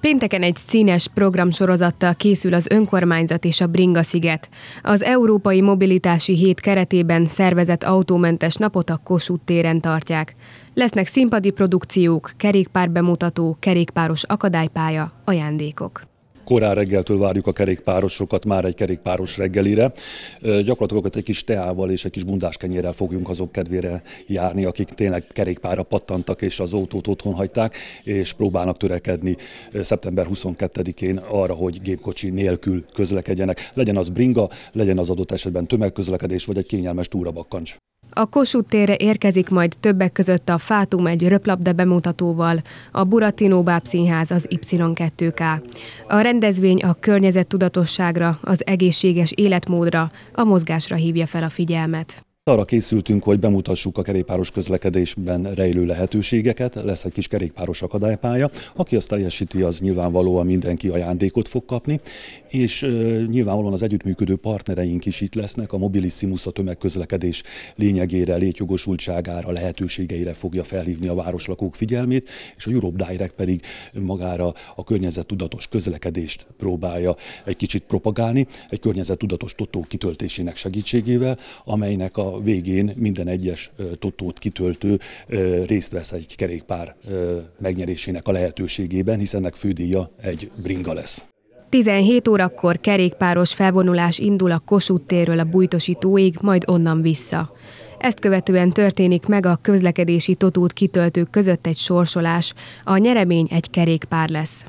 Pénteken egy színes programsorozattal készül az önkormányzat és a Bringa sziget. Az Európai Mobilitási Hét keretében szervezett autómentes napot a Kossuth téren tartják. Lesznek színpadi produkciók, kerékpár bemutató, kerékpáros akadálypálya, ajándékok korán reggeltől várjuk a kerékpárosokat már egy kerékpáros reggelire. Gyakorlatilag egy kis teával és egy kis bundás kenyérrel fogjunk azok kedvére járni, akik tényleg kerékpára pattantak és az autót otthon hagyták, és próbálnak törekedni szeptember 22-én arra, hogy gépkocsi nélkül közlekedjenek. Legyen az bringa, legyen az adott esetben tömegközlekedés, vagy egy kényelmes túrabakkancs. A Kossuth térre érkezik majd többek között a Fátum egy röplabda bemutatóval, a Buratino Báb Színház az Y2K. A rendezvény a környezettudatosságra, az egészséges életmódra, a mozgásra hívja fel a figyelmet. Arra készültünk, hogy bemutassuk a kerékpáros közlekedésben rejlő lehetőségeket, lesz egy kis kerékpáros akadálypálya, aki azt teljesíti, az nyilvánvalóan mindenki ajándékot fog kapni, és nyilvánvalóan az együttműködő partnereink is itt lesznek, a Mobilissimus a tömegközlekedés lényegére, létjogosultságára, lehetőségeire fogja felhívni a városlakók figyelmét, és a Europe Direct pedig magára a környezettudatos közlekedést próbálja egy kicsit propagálni, egy környezettudatos totó kitöltésének segítségével, amelynek a végén minden egyes totót kitöltő részt vesz egy kerékpár megnyerésének a lehetőségében, hiszen ennek fődíja egy bringa lesz. 17 órakor kerékpáros felvonulás indul a Kossuth térről a Bújtosi tóig, majd onnan vissza. Ezt követően történik meg a közlekedési totót kitöltők között egy sorsolás, a nyeremény egy kerékpár lesz.